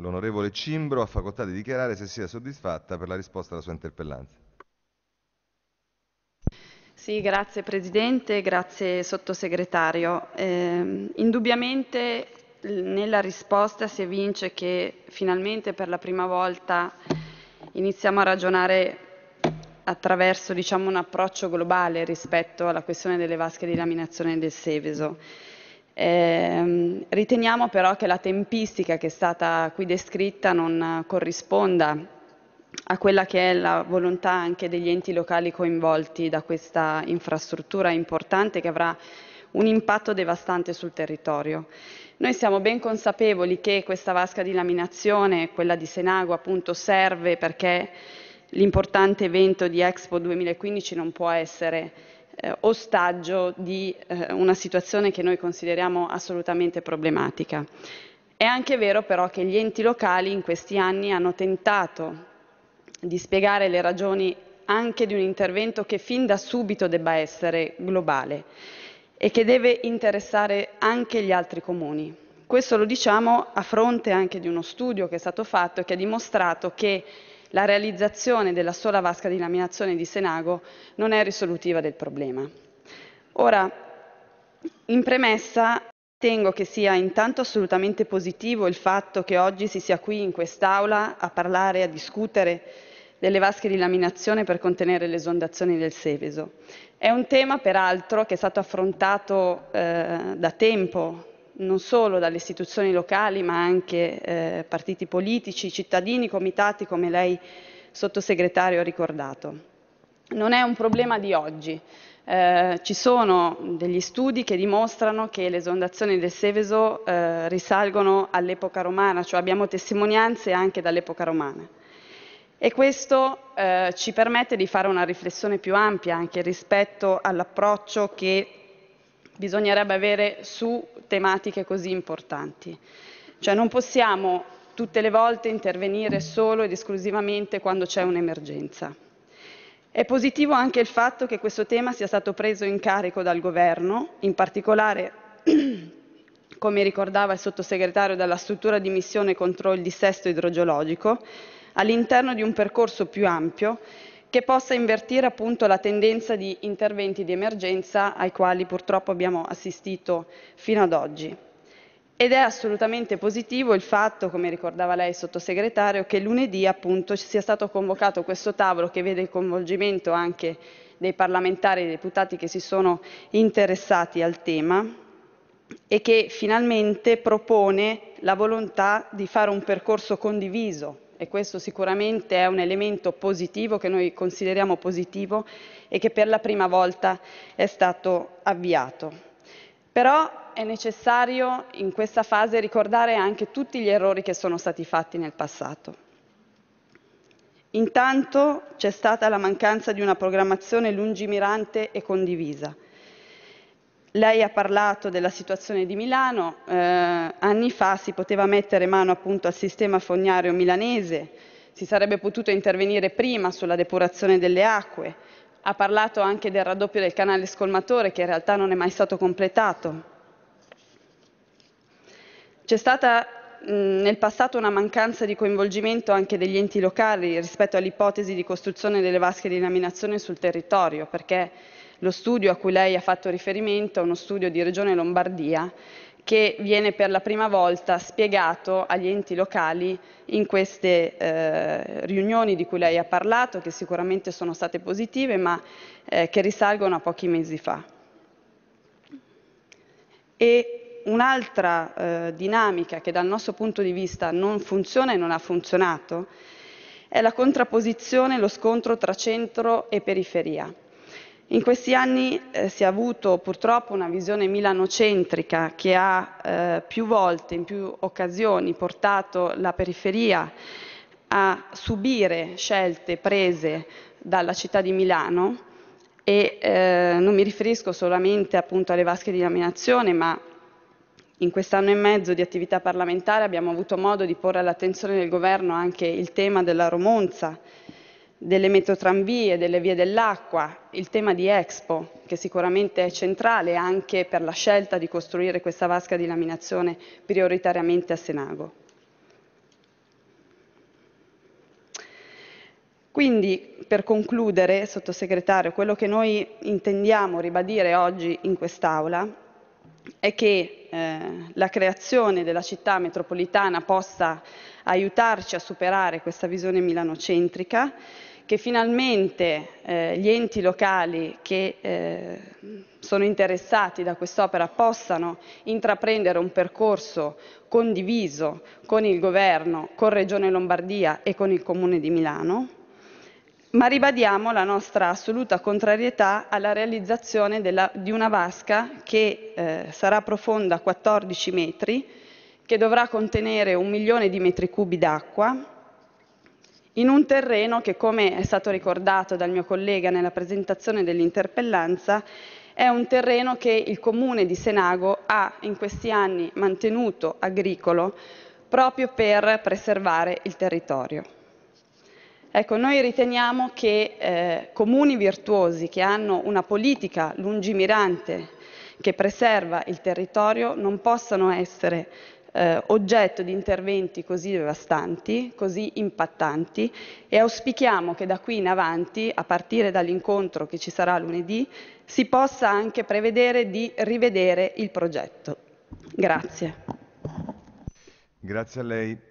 L'onorevole Cimbro ha facoltà di dichiarare se sia soddisfatta per la risposta alla sua interpellanza. Sì, grazie Presidente, grazie Sottosegretario. Eh, indubbiamente nella risposta si evince che finalmente per la prima volta iniziamo a ragionare attraverso diciamo, un approccio globale rispetto alla questione delle vasche di laminazione del Seveso. Eh, riteniamo però che la tempistica che è stata qui descritta non corrisponda a quella che è la volontà anche degli enti locali coinvolti da questa infrastruttura importante che avrà un impatto devastante sul territorio. Noi siamo ben consapevoli che questa vasca di laminazione, quella di Senago, appunto serve perché l'importante evento di Expo 2015 non può essere eh, ostaggio di eh, una situazione che noi consideriamo assolutamente problematica. È anche vero però che gli enti locali in questi anni hanno tentato di spiegare le ragioni anche di un intervento che fin da subito debba essere globale e che deve interessare anche gli altri comuni. Questo lo diciamo a fronte anche di uno studio che è stato fatto e che ha dimostrato che la realizzazione della sola vasca di laminazione di Senago non è risolutiva del problema. Ora, in premessa Ritengo che sia intanto assolutamente positivo il fatto che oggi si sia qui in quest'Aula a parlare e a discutere delle vasche di laminazione per contenere le esondazioni del Seveso. È un tema, peraltro, che è stato affrontato eh, da tempo non solo dalle istituzioni locali, ma anche eh, partiti politici, cittadini, comitati, come lei sottosegretario ha ricordato. Non è un problema di oggi. Eh, ci sono degli studi che dimostrano che le esondazioni del Seveso eh, risalgono all'epoca romana, cioè abbiamo testimonianze anche dall'epoca romana. E questo eh, ci permette di fare una riflessione più ampia anche rispetto all'approccio che bisognerebbe avere su tematiche così importanti. Cioè non possiamo tutte le volte intervenire solo ed esclusivamente quando c'è un'emergenza. È positivo anche il fatto che questo tema sia stato preso in carico dal governo, in particolare come ricordava il sottosegretario dalla struttura di missione contro il dissesto idrogeologico, all'interno di un percorso più ampio che possa invertire appunto la tendenza di interventi di emergenza ai quali purtroppo abbiamo assistito fino ad oggi. Ed è assolutamente positivo il fatto, come ricordava lei sottosegretario, che lunedì appunto sia stato convocato questo tavolo che vede il coinvolgimento anche dei parlamentari e dei deputati che si sono interessati al tema e che finalmente propone la volontà di fare un percorso condiviso e questo sicuramente è un elemento positivo che noi consideriamo positivo e che per la prima volta è stato avviato. Però è necessario in questa fase ricordare anche tutti gli errori che sono stati fatti nel passato. Intanto c'è stata la mancanza di una programmazione lungimirante e condivisa. Lei ha parlato della situazione di Milano, eh, anni fa si poteva mettere mano appunto al sistema fognario milanese, si sarebbe potuto intervenire prima sulla depurazione delle acque, ha parlato anche del raddoppio del canale scolmatore che in realtà non è mai stato completato. C'è stata mh, nel passato una mancanza di coinvolgimento anche degli enti locali rispetto all'ipotesi di costruzione delle vasche di laminazione sul territorio, perché lo studio a cui lei ha fatto riferimento è uno studio di Regione Lombardia che viene per la prima volta spiegato agli enti locali in queste eh, riunioni di cui lei ha parlato, che sicuramente sono state positive, ma eh, che risalgono a pochi mesi fa. E un'altra eh, dinamica che dal nostro punto di vista non funziona e non ha funzionato è la contrapposizione, lo scontro tra centro e periferia. In questi anni eh, si è avuto purtroppo una visione milanocentrica che ha eh, più volte, in più occasioni, portato la periferia a subire scelte prese dalla città di Milano e eh, non mi riferisco solamente appunto alle vasche di laminazione, ma in quest'anno e mezzo di attività parlamentare abbiamo avuto modo di porre all'attenzione del governo anche il tema della romonza delle metrotranvie, delle vie dell'acqua, il tema di Expo, che sicuramente è centrale anche per la scelta di costruire questa vasca di laminazione prioritariamente a Senago. Quindi, per concludere, sottosegretario, quello che noi intendiamo ribadire oggi in quest'Aula è che eh, la creazione della città metropolitana possa aiutarci a superare questa visione milanocentrica, che finalmente eh, gli enti locali che eh, sono interessati da quest'opera possano intraprendere un percorso condiviso con il governo, con Regione Lombardia e con il Comune di Milano ma ribadiamo la nostra assoluta contrarietà alla realizzazione della, di una vasca che eh, sarà profonda 14 metri, che dovrà contenere un milione di metri cubi d'acqua, in un terreno che, come è stato ricordato dal mio collega nella presentazione dell'interpellanza, è un terreno che il comune di Senago ha in questi anni mantenuto agricolo proprio per preservare il territorio. Ecco, noi riteniamo che eh, comuni virtuosi che hanno una politica lungimirante che preserva il territorio non possano essere eh, oggetto di interventi così devastanti, così impattanti e auspichiamo che da qui in avanti, a partire dall'incontro che ci sarà lunedì, si possa anche prevedere di rivedere il progetto. Grazie. Grazie a lei.